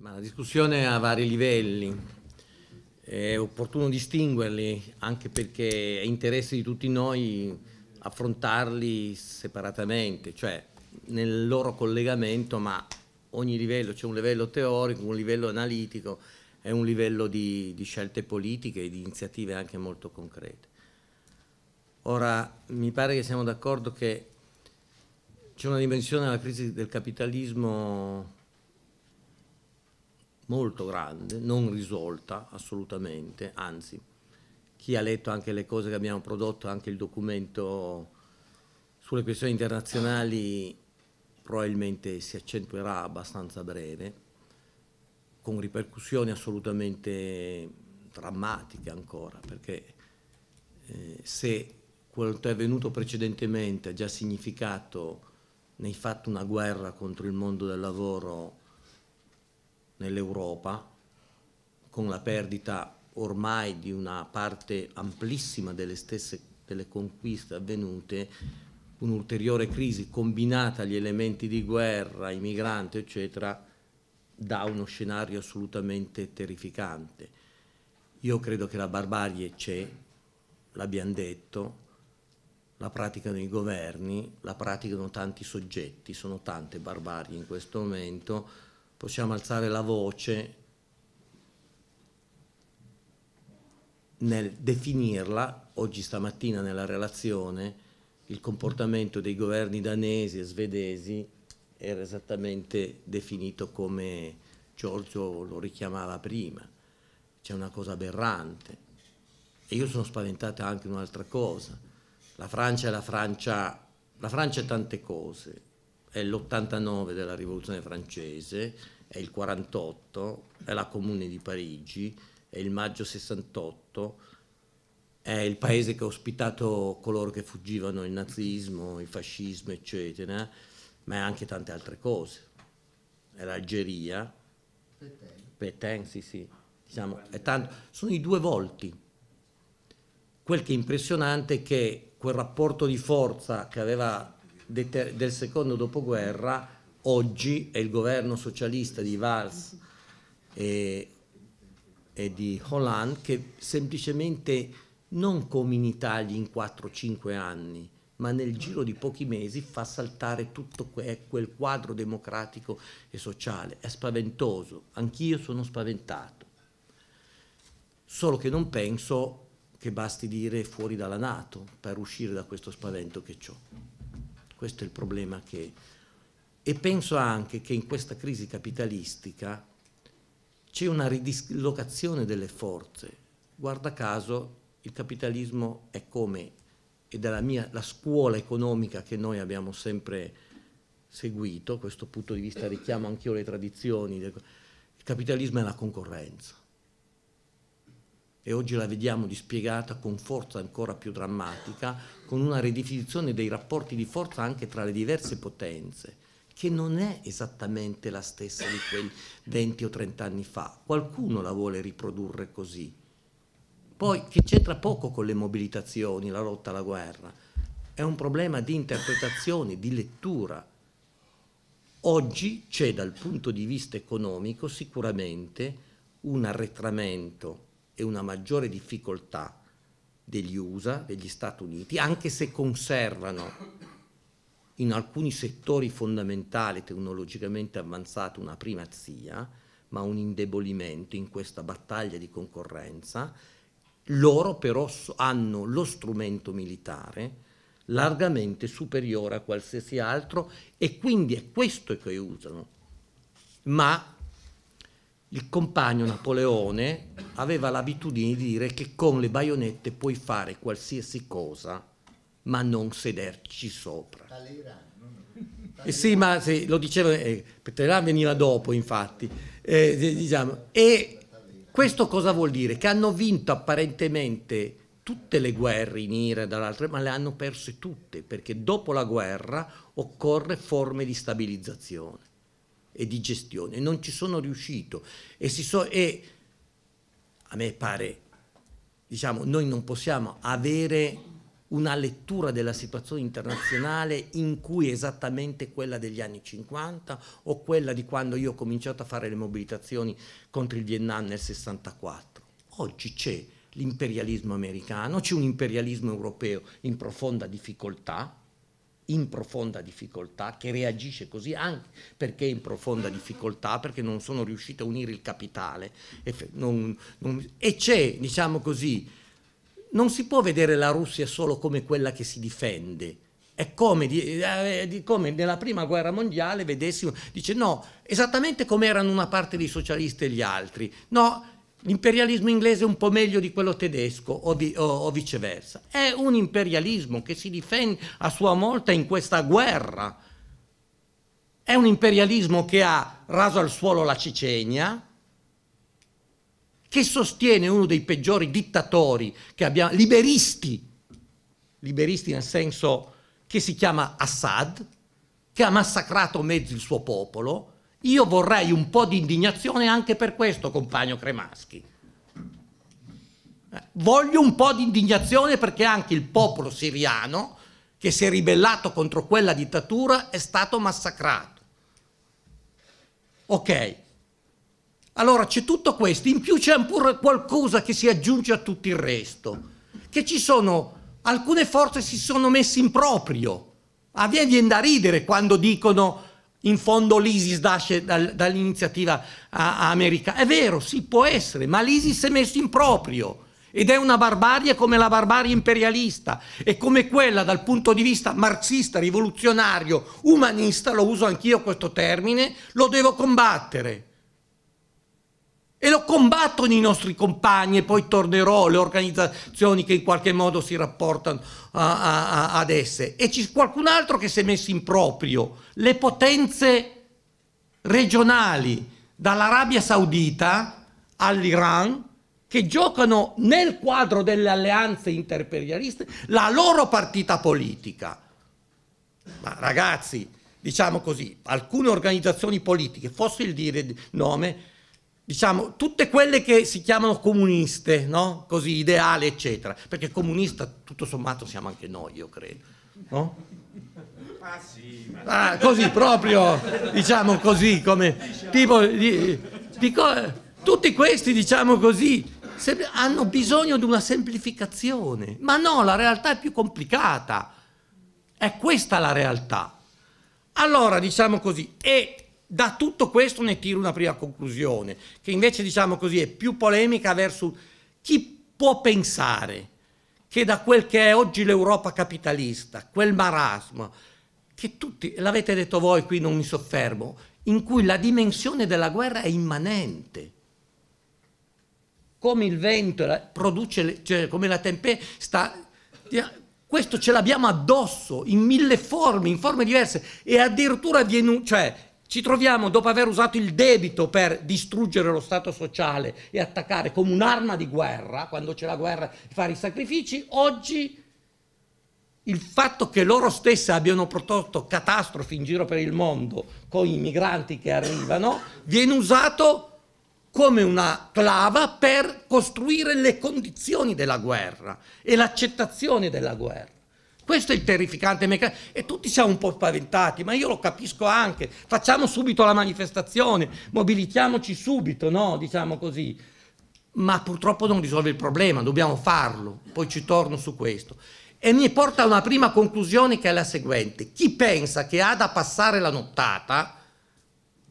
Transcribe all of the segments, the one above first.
Ma la discussione ha vari livelli, è opportuno distinguerli anche perché è interesse di tutti noi affrontarli separatamente, cioè nel loro collegamento, ma ogni livello, c'è un livello teorico, un livello analitico e un livello di, di scelte politiche e di iniziative anche molto concrete. Ora, mi pare che siamo d'accordo che c'è una dimensione della crisi del capitalismo molto grande, non risolta assolutamente, anzi chi ha letto anche le cose che abbiamo prodotto, anche il documento sulle questioni internazionali probabilmente si accentuerà abbastanza a breve, con ripercussioni assolutamente drammatiche ancora, perché eh, se quello che è avvenuto precedentemente ha già significato nei fatti una guerra contro il mondo del lavoro nell'Europa, con la perdita ormai di una parte amplissima delle stesse delle conquiste avvenute, un'ulteriore crisi combinata agli elementi di guerra, ai migranti, eccetera, dà uno scenario assolutamente terrificante. Io credo che la barbarie c'è, l'abbiamo detto, la praticano i governi, la praticano tanti soggetti, sono tante barbarie in questo momento, possiamo alzare la voce nel definirla, oggi stamattina nella relazione, il comportamento dei governi danesi e svedesi era esattamente definito come Giorgio lo richiamava prima. C'è una cosa aberrante. E io sono spaventato anche un'altra cosa. La Francia è la Francia, la Francia è tante cose, è l'89 della rivoluzione francese, è il 48, è la comune di Parigi, è il maggio 68, è il paese che ha ospitato coloro che fuggivano il nazismo, il fascismo, eccetera, ma è anche tante altre cose. È l'Algeria, Petain, Petain sì, sì. Diciamo, tanto, sono i due volti. Quel che è impressionante è che quel rapporto di forza che aveva del secondo dopoguerra, oggi è il governo socialista di Valls e, e di Hollande che semplicemente non come in Italia in 4-5 anni, ma nel giro di pochi mesi fa saltare tutto quel quadro democratico e sociale. È spaventoso, anch'io sono spaventato. Solo che non penso che basti dire fuori dalla Nato per uscire da questo spavento che ho. Questo è il problema che... E penso anche che in questa crisi capitalistica c'è una ridislocazione delle forze. Guarda caso, il capitalismo è come, ed è la, mia, la scuola economica che noi abbiamo sempre seguito, questo punto di vista richiamo anch'io le tradizioni, il capitalismo è la concorrenza e oggi la vediamo dispiegata con forza ancora più drammatica, con una ridefinizione dei rapporti di forza anche tra le diverse potenze che non è esattamente la stessa di quei 20 o 30 anni fa. Qualcuno la vuole riprodurre così. Poi che c'entra poco con le mobilitazioni, la lotta alla guerra. È un problema di interpretazione, di lettura. Oggi c'è dal punto di vista economico sicuramente un arretramento e una maggiore difficoltà degli USA, degli Stati Uniti, anche se conservano in alcuni settori fondamentali tecnologicamente avanzati una primazia, ma un indebolimento in questa battaglia di concorrenza. Loro però hanno lo strumento militare largamente superiore a qualsiasi altro e quindi è questo che usano. Ma il compagno Napoleone aveva l'abitudine di dire che con le baionette puoi fare qualsiasi cosa, ma non sederci sopra. Talleyrand. eh sì, ma sì, lo diceva, eh, Talleyrand veniva dopo infatti. Eh, diciamo, e questo cosa vuol dire? Che hanno vinto apparentemente tutte le guerre in Ira e dall'altra, ma le hanno perse tutte, perché dopo la guerra occorre forme di stabilizzazione e di gestione. Non ci sono riuscito e, so, e a me pare, diciamo, noi non possiamo avere una lettura della situazione internazionale in cui esattamente quella degli anni 50 o quella di quando io ho cominciato a fare le mobilitazioni contro il Vietnam nel 64. Oggi c'è l'imperialismo americano, c'è un imperialismo europeo in profonda difficoltà, in profonda difficoltà, che reagisce così anche perché è in profonda difficoltà, perché non sono riuscito a unire il capitale. E, non, non, e c'è, diciamo così, non si può vedere la Russia solo come quella che si difende. È come, eh, eh, di, come nella prima guerra mondiale vedessimo, dice no, esattamente come erano una parte dei socialisti e gli altri. No, L'imperialismo inglese è un po' meglio di quello tedesco o, di, o, o viceversa. È un imperialismo che si difende a sua volta in questa guerra. È un imperialismo che ha raso al suolo la Cecenia, che sostiene uno dei peggiori dittatori che abbiamo, liberisti, liberisti nel senso che si chiama Assad, che ha massacrato mezzo il suo popolo, io vorrei un po' di indignazione anche per questo, compagno Cremaschi. Eh, voglio un po' di indignazione perché anche il popolo siriano che si è ribellato contro quella dittatura è stato massacrato. Ok. Allora c'è tutto questo, in più c'è pure qualcosa che si aggiunge a tutto il resto, che ci sono alcune forze si sono messe in proprio. A me viene da ridere quando dicono in fondo l'ISIS nasce dal, dall'iniziativa americana. È vero, sì, può essere, ma l'ISIS è messo in proprio ed è una barbarie come la barbarie imperialista e come quella dal punto di vista marxista, rivoluzionario, umanista, lo uso anch'io questo termine, lo devo combattere. E lo combattono i nostri compagni e poi tornerò le organizzazioni che in qualche modo si rapportano a, a, ad esse. E c'è qualcun altro che si è messo in proprio. Le potenze regionali, dall'Arabia Saudita all'Iran, che giocano nel quadro delle alleanze interperialiste la loro partita politica. Ma ragazzi, diciamo così, alcune organizzazioni politiche, fosse il dire nome, diciamo, tutte quelle che si chiamano comuniste, no? Così, ideale, eccetera. Perché comunista, tutto sommato, siamo anche noi, io credo, no? Ah sì. Ma... Ah, così, proprio, diciamo così, come... Diciamo. Tipo, di, di tutti questi, diciamo così, hanno bisogno di una semplificazione. Ma no, la realtà è più complicata. È questa la realtà. Allora, diciamo così, e da tutto questo ne tiro una prima conclusione, che invece diciamo così è più polemica verso chi può pensare che da quel che è oggi l'Europa capitalista, quel marasma, che tutti, l'avete detto voi qui, non mi soffermo, in cui la dimensione della guerra è immanente. Come il vento produce, cioè come la tempesta, questo ce l'abbiamo addosso in mille forme, in forme diverse e addirittura viene, cioè, ci troviamo dopo aver usato il debito per distruggere lo Stato sociale e attaccare come un'arma di guerra, quando c'è la guerra, fare i sacrifici, oggi il fatto che loro stesse abbiano prodotto catastrofi in giro per il mondo con i migranti che arrivano, viene usato come una clava per costruire le condizioni della guerra e l'accettazione della guerra. Questo è il terrificante meccanismo e tutti siamo un po' spaventati, ma io lo capisco anche. Facciamo subito la manifestazione, mobilitiamoci subito, no? diciamo così. Ma purtroppo non risolve il problema, dobbiamo farlo, poi ci torno su questo. E mi porta a una prima conclusione che è la seguente. Chi pensa che ha da passare la nottata,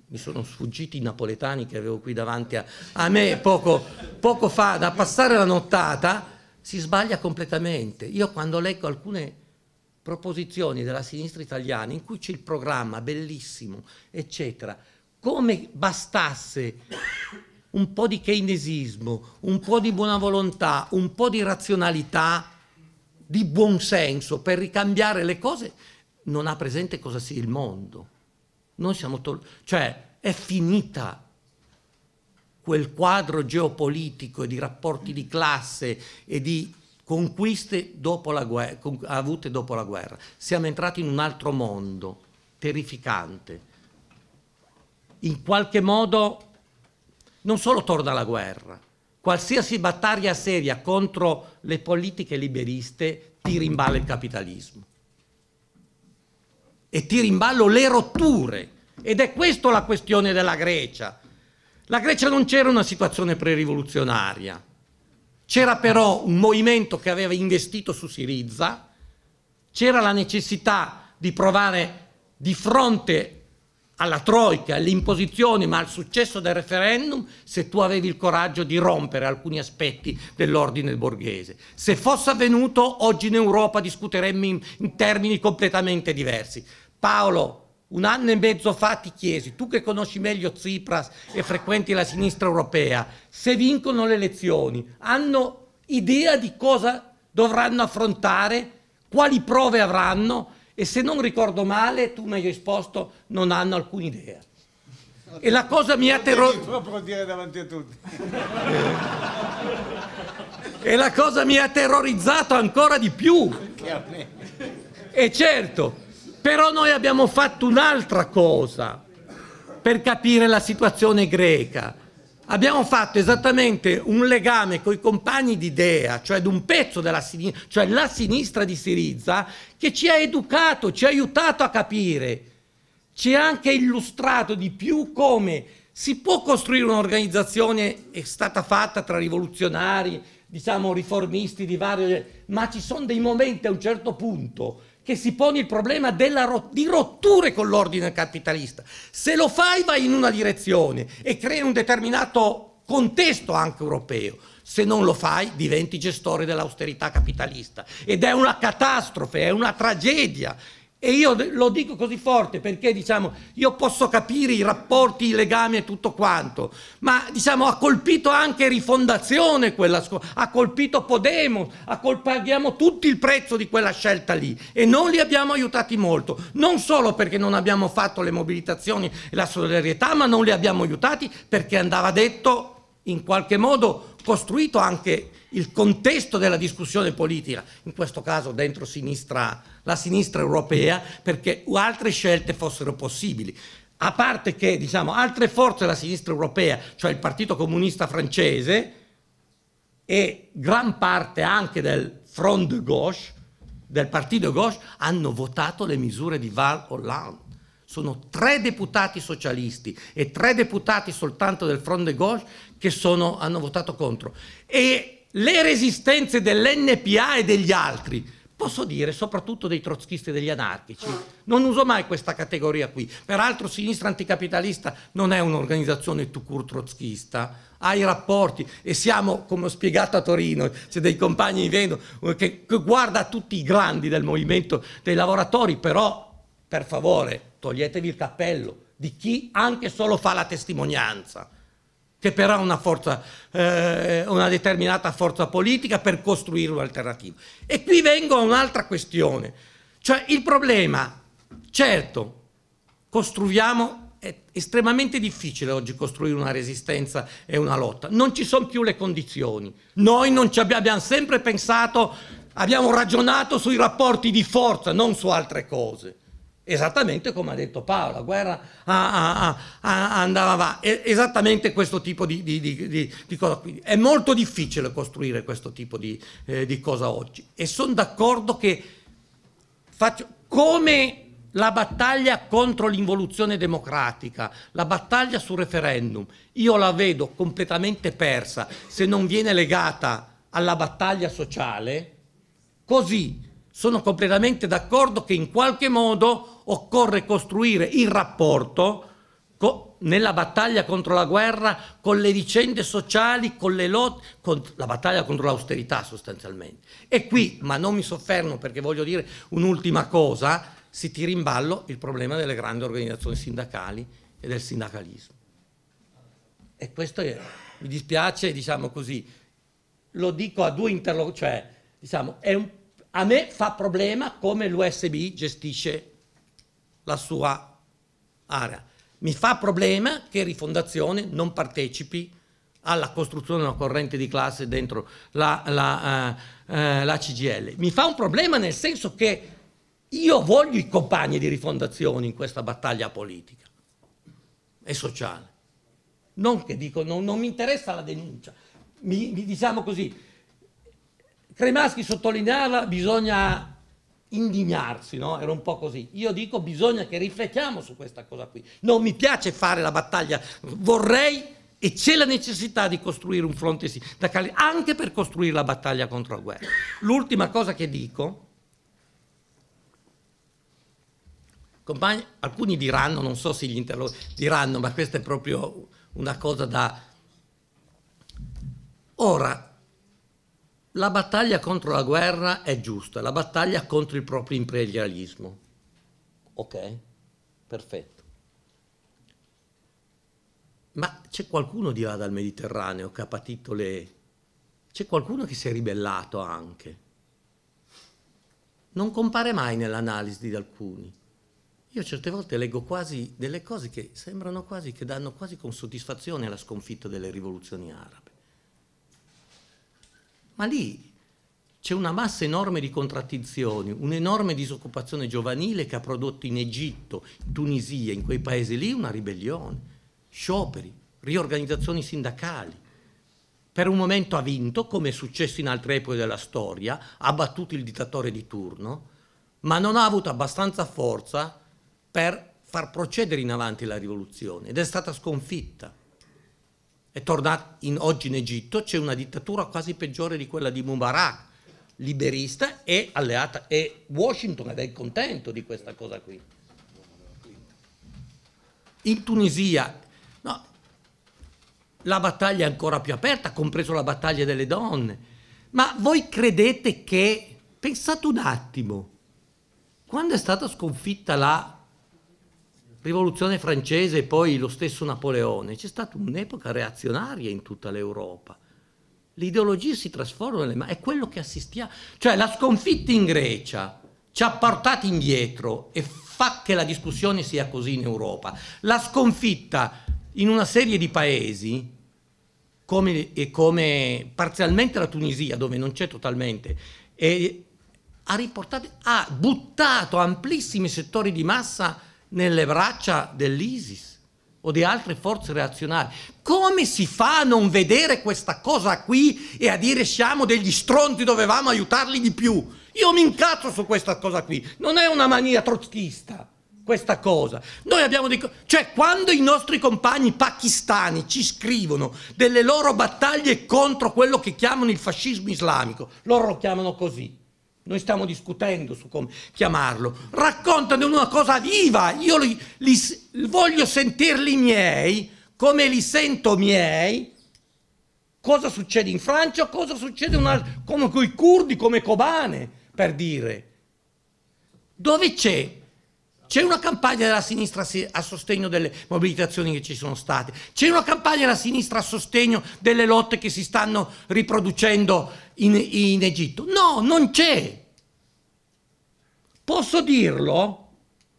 mi sono sfuggiti i napoletani che avevo qui davanti a, a me poco, poco fa, da passare la nottata, si sbaglia completamente. Io quando leggo alcune proposizioni della sinistra italiana in cui c'è il programma bellissimo, eccetera, come bastasse un po' di keynesismo, un po' di buona volontà, un po' di razionalità, di buon senso per ricambiare le cose, non ha presente cosa sia il mondo. Noi siamo tol- cioè è finita quel quadro geopolitico e di rapporti di classe e di conquiste dopo la guerra, avute dopo la guerra. Siamo entrati in un altro mondo, terrificante. In qualche modo non solo torna la guerra, qualsiasi battaglia seria contro le politiche liberiste ti rimballa il capitalismo e ti in le rotture. Ed è questa la questione della Grecia. La Grecia non c'era una situazione pre-rivoluzionaria. C'era però un movimento che aveva investito su Sirizza, c'era la necessità di provare di fronte alla troica, alle imposizioni, ma al successo del referendum, se tu avevi il coraggio di rompere alcuni aspetti dell'ordine borghese. Se fosse avvenuto, oggi in Europa discuteremmo in, in termini completamente diversi. Paolo un anno e mezzo fa ti chiesi, tu che conosci meglio Tsipras e frequenti la sinistra europea, se vincono le elezioni, hanno idea di cosa dovranno affrontare, quali prove avranno e se non ricordo male, tu mi hai risposto, non hanno alcuna idea. E la cosa mi ha terrorizzato. e la cosa mi ha terrorizzato ancora di più. E certo, però noi abbiamo fatto un'altra cosa per capire la situazione greca. Abbiamo fatto esattamente un legame con i compagni di Dea, cioè di un pezzo della sinistra, cioè la sinistra di Siriza, che ci ha educato, ci ha aiutato a capire, ci ha anche illustrato di più come si può costruire un'organizzazione, è stata fatta tra rivoluzionari, diciamo riformisti di vario, ma ci sono dei momenti a un certo punto che si pone il problema ro- di rotture con l'ordine capitalista. Se lo fai vai in una direzione e crei un determinato contesto anche europeo. Se non lo fai diventi gestore dell'austerità capitalista. Ed è una catastrofe, è una tragedia e io lo dico così forte perché diciamo, io posso capire i rapporti, i legami e tutto quanto, ma diciamo, ha colpito anche Rifondazione quella scuola, ha colpito Podemos, ha col- paghiamo tutti il prezzo di quella scelta lì e non li abbiamo aiutati molto, non solo perché non abbiamo fatto le mobilitazioni e la solidarietà, ma non li abbiamo aiutati perché andava detto in qualche modo costruito anche il contesto della discussione politica, in questo caso dentro sinistra la sinistra europea perché altre scelte fossero possibili. A parte che diciamo, altre forze della sinistra europea, cioè il Partito Comunista francese e gran parte anche del Front de Gauche, del Partito Gauche, hanno votato le misure di Val Hollande sono tre deputati socialisti e tre deputati soltanto del Front de Gauche che sono, hanno votato contro. E le resistenze dell'NPA e degli altri posso dire soprattutto dei trotschisti e degli anarchici. Non uso mai questa categoria qui. Peraltro Sinistra Anticapitalista non è un'organizzazione tucur trotschista, ha i rapporti e siamo, come ho spiegato a Torino, c'è dei compagni di vento eh, che, che guarda tutti i grandi del movimento dei lavoratori, però per favore toglietevi il cappello di chi anche solo fa la testimonianza che però ha una, forza, eh, una determinata forza politica per costruire un'alternativa. E qui vengo a un'altra questione, cioè il problema, certo, costruiamo è estremamente difficile oggi costruire una resistenza e una lotta. Non ci sono più le condizioni. Noi non ci abbiamo, abbiamo, sempre pensato, abbiamo ragionato sui rapporti di forza, non su altre cose. Esattamente come ha detto Paolo, la guerra a, a, a, andava avanti, esattamente questo tipo di, di, di, di cosa. Quindi è molto difficile costruire questo tipo di, eh, cosa oggi e sono d'accordo che faccio come la battaglia contro l'involuzione democratica, la battaglia sul referendum, io la vedo completamente persa se non viene legata alla battaglia sociale, così sono completamente d'accordo che in qualche modo occorre costruire il rapporto co- nella battaglia contro la guerra con le vicende sociali, con le lotte, con la battaglia contro l'austerità sostanzialmente. E qui, ma non mi soffermo perché voglio dire un'ultima cosa, si tira in ballo il problema delle grandi organizzazioni sindacali e del sindacalismo. E questo è, mi dispiace, diciamo così, lo dico a due interlocutori, cioè, diciamo, un, a me fa problema come l'USB gestisce la sua area. Mi fa problema che Rifondazione non partecipi alla costruzione di una corrente di classe dentro la, la, uh, uh, la, CGL. Mi fa un problema nel senso che io voglio i compagni di rifondazione in questa battaglia politica e sociale. Non che dico, non, non mi interessa la denuncia. Mi, mi, diciamo così, Cremaschi sottolineava, bisogna indignarsi, no? Era un po' così. Io dico bisogna che riflettiamo su questa cosa qui. Non mi piace fare la battaglia, vorrei e c'è la necessità di costruire un fronte sindacale anche per costruire la battaglia contro la guerra. L'ultima cosa che dico, compagni, alcuni diranno, non so se gli interlocutori diranno, ma questa è proprio una cosa da... Ora, la battaglia contro la guerra è giusta, la battaglia contro il proprio imperialismo. Ok? Perfetto. Ma c'è qualcuno di là dal Mediterraneo che ha patito le... C'è qualcuno che si è ribellato anche. Non compare mai nell'analisi di alcuni. Io certe volte leggo quasi delle cose che sembrano quasi, che danno quasi con soddisfazione alla sconfitta delle rivoluzioni arabe ma lì c'è una massa enorme di contraddizioni, un'enorme disoccupazione giovanile che ha prodotto in Egitto, in Tunisia, in quei paesi lì una ribellione, scioperi, riorganizzazioni sindacali. Per un momento ha vinto, come è successo in altre epoche della storia, ha battuto il dittatore di turno, ma non ha avuto abbastanza forza per far procedere in avanti la rivoluzione ed è stata sconfitta è tornato in, oggi in Egitto, c'è una dittatura quasi peggiore di quella di Mubarak, liberista e alleata, e Washington è ben contento di questa cosa qui. In Tunisia no, la battaglia è ancora più aperta, compreso la battaglia delle donne, ma voi credete che, pensate un attimo, quando è stata sconfitta la rivoluzione francese e poi lo stesso Napoleone, c'è stata un'epoca reazionaria in tutta l'Europa. L'ideologia si trasforma nelle mani, è quello che assistiamo. Cioè la sconfitta in Grecia ci ha portati indietro e fa che la discussione sia così in Europa. La sconfitta in una serie di paesi, come, come parzialmente la Tunisia, dove non c'è totalmente, e, ha, ha buttato amplissimi settori di massa nelle braccia dell'ISIS o di altre forze reazionarie. Come si fa a non vedere questa cosa qui e a dire siamo degli stronti, dovevamo aiutarli di più? Io mi incazzo su questa cosa qui, non è una mania trotschista questa cosa. Noi abbiamo dei... Cioè, quando i nostri compagni pakistani ci scrivono delle loro battaglie contro quello che chiamano il fascismo islamico, loro lo chiamano così. Noi stiamo discutendo su come chiamarlo. Raccontano una cosa viva. Io li, li, voglio sentirli miei, come li sento miei. Cosa succede in Francia? Cosa succede una, come con i curdi, come Kobane, per dire. Dove c'è c'è una campagna della sinistra a sostegno delle mobilitazioni che ci sono state, c'è una campagna della sinistra a sostegno delle lotte che si stanno riproducendo in, in Egitto. No, non c'è. Posso dirlo?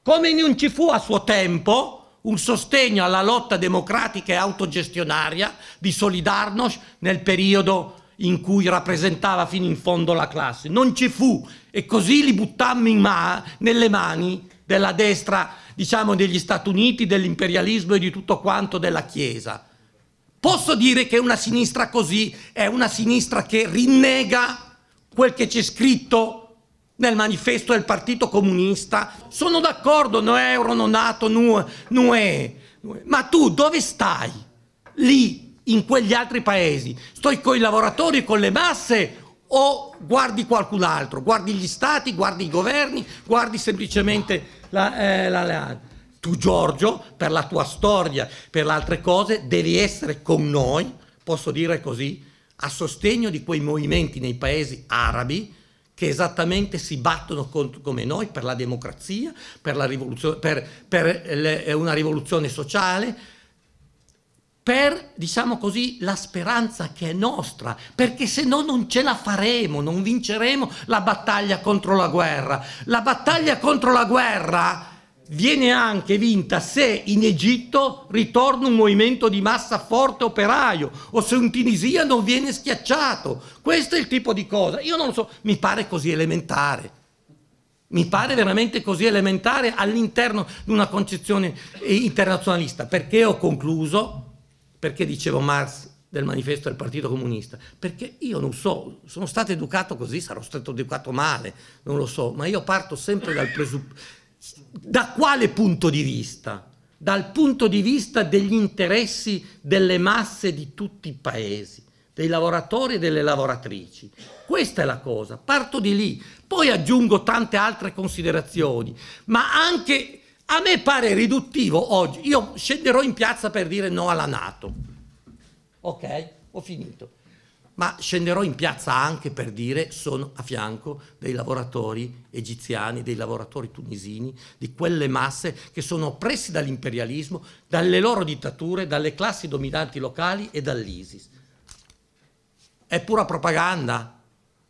Come non ci fu a suo tempo un sostegno alla lotta democratica e autogestionaria di Solidarnosc nel periodo in cui rappresentava fino in fondo la classe. Non ci fu e così li buttammo ma nelle mani della destra, diciamo, degli Stati Uniti, dell'imperialismo e di tutto quanto della Chiesa. Posso dire che una sinistra così è una sinistra che rinnega quel che c'è scritto nel manifesto del Partito Comunista. Sono d'accordo, no euro, no nato, no, è. Ma tu dove stai? Lì, in quegli altri paesi? Stoi con i lavoratori, con le masse o guardi qualcun altro? Guardi gli stati, guardi i governi, guardi semplicemente la, eh, la, la, tu Giorgio, per la tua storia, per le altre cose, devi essere con noi, posso dire così, a sostegno di quei movimenti nei paesi arabi che esattamente si battono contro, come noi per la democrazia, per, la rivoluzione, per, per le, una rivoluzione sociale, per, diciamo così, la speranza che è nostra, perché se no non ce la faremo, non vinceremo la battaglia contro la guerra. La battaglia contro la guerra viene anche vinta se in Egitto ritorna un movimento di massa forte operaio o se in Tunisia non viene schiacciato. Questo è il tipo di cosa. Io non lo so, mi pare così elementare. Mi pare veramente così elementare all'interno di una concezione eh, internazionalista, perché ho concluso perché dicevo Marx del manifesto del Partito Comunista? Perché io non so, sono stato educato così, sarò stato educato male, non lo so, ma io parto sempre dal presupposto. Da quale punto di vista? Dal punto di vista degli interessi delle masse di tutti i paesi, dei lavoratori e delle lavoratrici. Questa è la cosa, parto di lì, poi aggiungo tante altre considerazioni, ma anche a me pare riduttivo oggi, io scenderò in piazza per dire no alla Nato, ok? Ho finito. Ma scenderò in piazza anche per dire sono a fianco dei lavoratori egiziani, dei lavoratori tunisini, di quelle masse che sono oppressi dall'imperialismo, dalle loro dittature, dalle classi dominanti locali e dall'ISIS. È pura propaganda,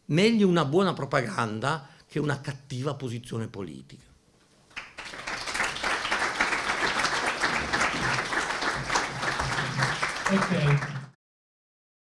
meglio una buona propaganda che una cattiva posizione politica. Okay.